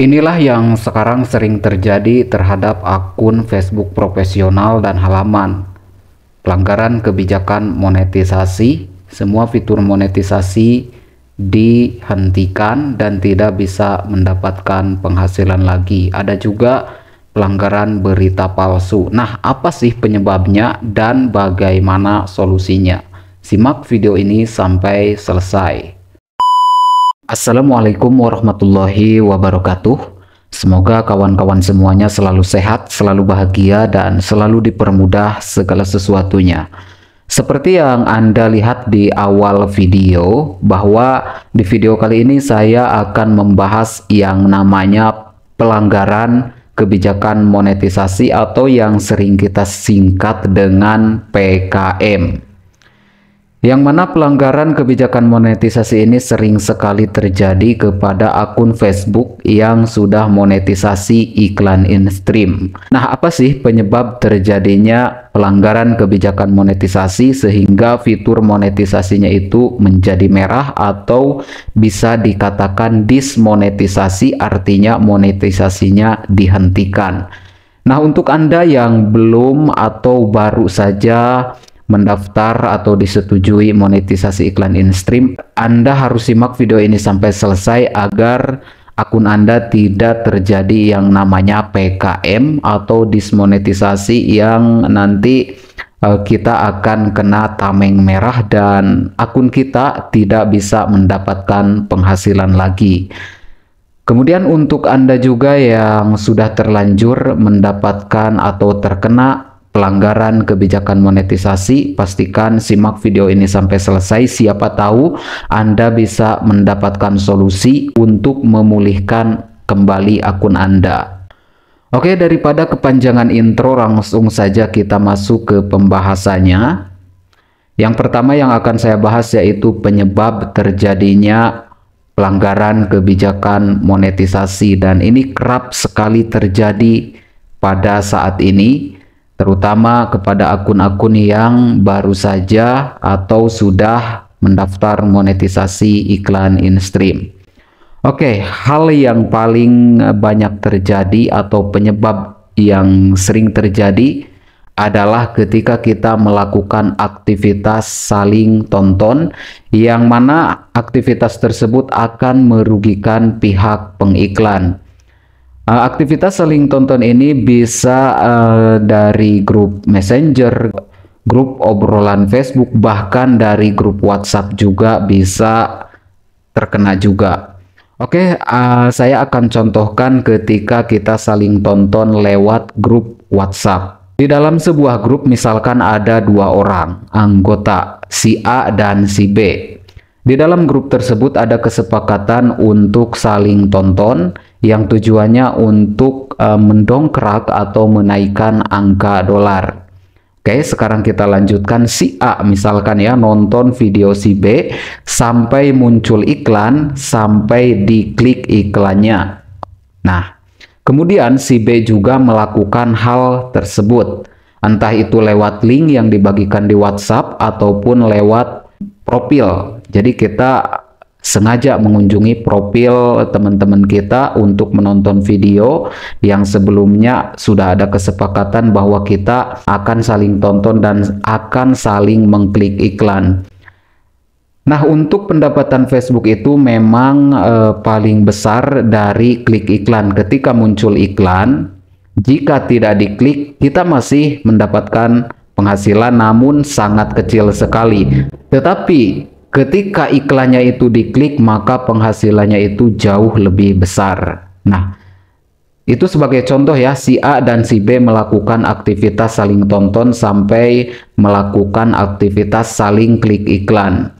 Inilah yang sekarang sering terjadi terhadap akun Facebook profesional dan halaman. Pelanggaran kebijakan monetisasi, semua fitur monetisasi dihentikan dan tidak bisa mendapatkan penghasilan lagi. Ada juga pelanggaran berita palsu. Nah, apa sih penyebabnya dan bagaimana solusinya? Simak video ini sampai selesai. Assalamualaikum warahmatullahi wabarakatuh. Semoga kawan-kawan semuanya selalu sehat, selalu bahagia, dan selalu dipermudah segala sesuatunya. Seperti yang Anda lihat di awal video, bahwa di video kali ini saya akan membahas yang namanya pelanggaran kebijakan monetisasi atau yang sering kita singkat dengan PKM yang mana pelanggaran kebijakan monetisasi ini sering sekali terjadi kepada akun Facebook yang sudah monetisasi iklan in-stream. Nah, apa sih penyebab terjadinya pelanggaran kebijakan monetisasi sehingga fitur monetisasinya itu menjadi merah atau bisa dikatakan dismonetisasi artinya monetisasinya dihentikan. Nah, untuk Anda yang belum atau baru saja mendaftar atau disetujui monetisasi iklan in-stream, Anda harus simak video ini sampai selesai agar akun Anda tidak terjadi yang namanya PKM atau dismonetisasi yang nanti eh, kita akan kena tameng merah dan akun kita tidak bisa mendapatkan penghasilan lagi. Kemudian untuk Anda juga yang sudah terlanjur mendapatkan atau terkena pelanggaran kebijakan monetisasi. Pastikan simak video ini sampai selesai. Siapa tahu Anda bisa mendapatkan solusi untuk memulihkan kembali akun Anda. Oke, daripada kepanjangan intro, langsung saja kita masuk ke pembahasannya. Yang pertama yang akan saya bahas yaitu penyebab terjadinya pelanggaran kebijakan monetisasi dan ini kerap sekali terjadi pada saat ini terutama kepada akun-akun yang baru saja atau sudah mendaftar monetisasi iklan in-stream. Oke, hal yang paling banyak terjadi atau penyebab yang sering terjadi adalah ketika kita melakukan aktivitas saling tonton yang mana aktivitas tersebut akan merugikan pihak pengiklan. Eh, aktivitas saling tonton ini bisa uh, dari grup Messenger, grup obrolan Facebook, bahkan dari grup WhatsApp juga bisa terkena juga. Oke, okay, uh, eh, saya akan contohkan ketika kita saling tonton lewat grup WhatsApp. Di dalam sebuah grup misalkan ada dua orang anggota, si A dan si B. Di dalam grup tersebut ada kesepakatan untuk saling tonton yang tujuannya untuk uh, mendongkrak atau menaikkan angka dolar. Oke, sekarang kita lanjutkan si A misalkan ya nonton video si B sampai muncul iklan sampai diklik iklannya. Nah, kemudian si B juga melakukan hal tersebut. Entah itu lewat link yang dibagikan di WhatsApp ataupun lewat profil. Jadi kita sengaja mengunjungi profil teman-teman kita untuk menonton video yang sebelumnya sudah ada kesepakatan bahwa kita akan saling tonton dan akan saling mengklik iklan. Nah, untuk pendapatan Facebook itu memang e, paling besar dari klik iklan. Ketika muncul iklan, jika tidak diklik, kita masih mendapatkan penghasilan namun sangat kecil sekali. Tetapi Ketika iklannya itu diklik, maka penghasilannya itu jauh lebih besar. Nah, itu sebagai contoh ya, si A dan si B melakukan aktivitas saling tonton sampai melakukan aktivitas saling klik iklan.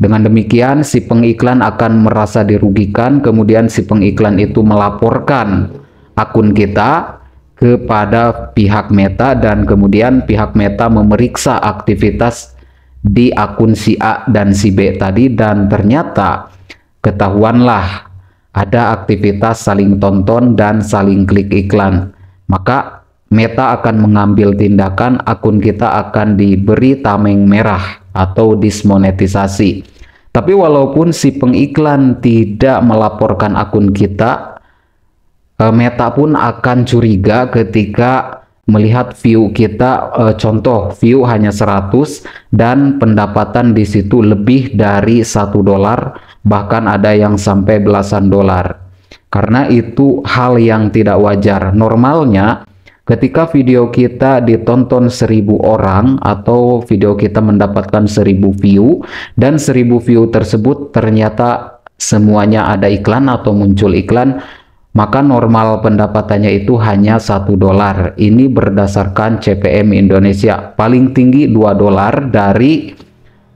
Dengan demikian, si pengiklan akan merasa dirugikan, kemudian si pengiklan itu melaporkan akun kita kepada pihak Meta dan kemudian pihak Meta memeriksa aktivitas di akun si A dan si B tadi dan ternyata ketahuanlah ada aktivitas saling tonton dan saling klik iklan. Maka Meta akan mengambil tindakan akun kita akan diberi tameng merah atau dismonetisasi. Tapi walaupun si pengiklan tidak melaporkan akun kita, eh, Meta pun akan curiga ketika melihat view kita e, contoh view hanya 100 dan pendapatan di situ lebih dari satu dolar bahkan ada yang sampai belasan dolar karena itu hal yang tidak wajar normalnya ketika video kita ditonton seribu orang atau video kita mendapatkan seribu view dan seribu view tersebut ternyata semuanya ada iklan atau muncul iklan maka normal pendapatannya itu hanya satu dolar. Ini berdasarkan CPM Indonesia, paling tinggi dua dolar dari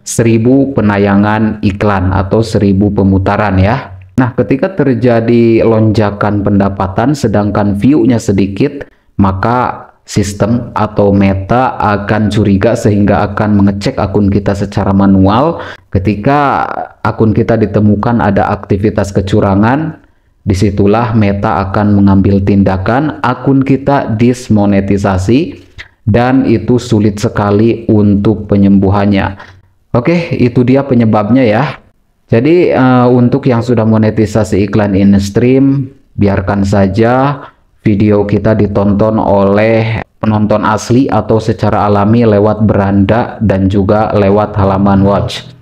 1000 penayangan iklan atau 1000 pemutaran ya. Nah, ketika terjadi lonjakan pendapatan sedangkan view-nya sedikit, maka sistem atau meta akan curiga sehingga akan mengecek akun kita secara manual ketika akun kita ditemukan ada aktivitas kecurangan Disitulah Meta akan mengambil tindakan akun kita dismonetisasi dan itu sulit sekali untuk penyembuhannya. Oke, itu dia penyebabnya ya. Jadi uh, untuk yang sudah monetisasi iklan in stream, biarkan saja video kita ditonton oleh penonton asli atau secara alami lewat beranda dan juga lewat halaman watch.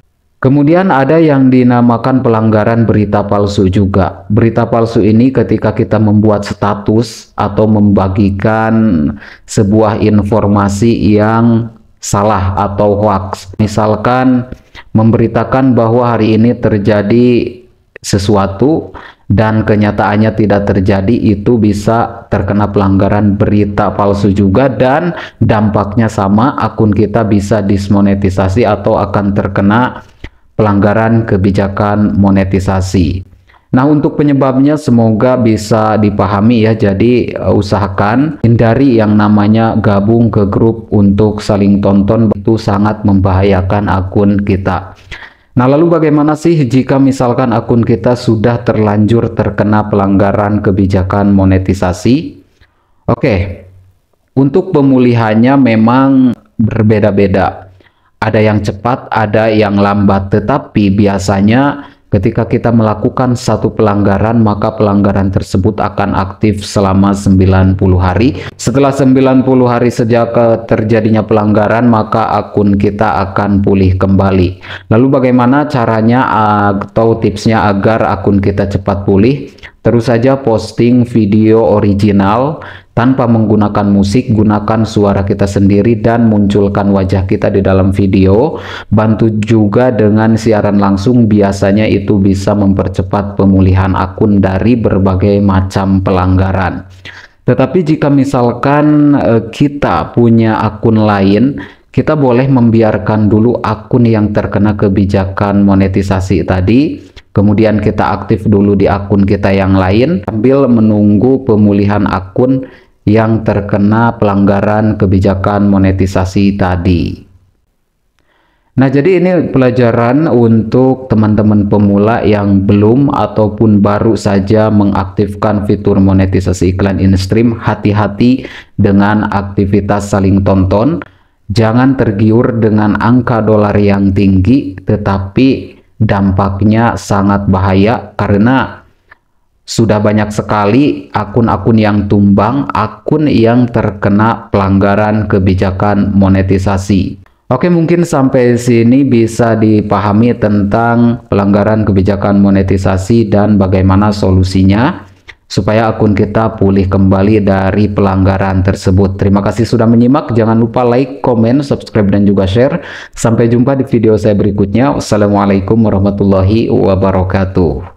Kemudian ada yang dinamakan pelanggaran berita palsu juga. Berita palsu ini ketika kita membuat status atau membagikan sebuah informasi yang salah atau hoax. Misalkan memberitakan bahwa hari ini terjadi sesuatu dan kenyataannya tidak terjadi itu bisa terkena pelanggaran berita palsu juga dan dampaknya sama akun kita bisa dismonetisasi atau akan terkena pelanggaran kebijakan monetisasi. Nah, untuk penyebabnya semoga bisa dipahami ya. Jadi, eh, usahakan hindari yang namanya gabung ke grup untuk saling tonton itu sangat membahayakan akun kita. Nah, lalu bagaimana sih jika misalkan akun kita sudah terlanjur terkena pelanggaran kebijakan monetisasi? Oke. Untuk pemulihannya memang berbeda-beda ada yang cepat, ada yang lambat. Tetapi biasanya ketika kita melakukan satu pelanggaran, maka pelanggaran tersebut akan aktif selama 90 hari. Setelah 90 hari sejak eh, terjadinya pelanggaran, maka akun kita akan pulih kembali. Lalu bagaimana caranya atau tipsnya agar akun kita cepat pulih? Terus saja posting video original tanpa menggunakan musik, gunakan suara kita sendiri dan munculkan wajah kita di dalam video. Bantu juga dengan siaran langsung, biasanya itu bisa mempercepat pemulihan akun dari berbagai macam pelanggaran. Tetapi jika misalkan eh, kita punya akun lain, kita boleh membiarkan dulu akun yang terkena kebijakan monetisasi tadi kemudian kita aktif dulu di akun kita yang lain sambil menunggu pemulihan akun yang terkena pelanggaran kebijakan monetisasi tadi. Nah, jadi ini pelajaran untuk teman-teman pemula yang belum ataupun baru saja mengaktifkan fitur monetisasi iklan in-stream. Hati-hati dengan aktivitas saling tonton. Jangan tergiur dengan angka dolar yang tinggi, tetapi dampaknya sangat bahaya karena sudah banyak sekali akun-akun yang tumbang, akun yang terkena pelanggaran kebijakan monetisasi. Oke, mungkin sampai sini bisa dipahami tentang pelanggaran kebijakan monetisasi dan bagaimana solusinya supaya akun kita pulih kembali dari pelanggaran tersebut. Terima kasih sudah menyimak. Jangan lupa like, komen, subscribe, dan juga share. Sampai jumpa di video saya berikutnya. Wassalamualaikum warahmatullahi wabarakatuh.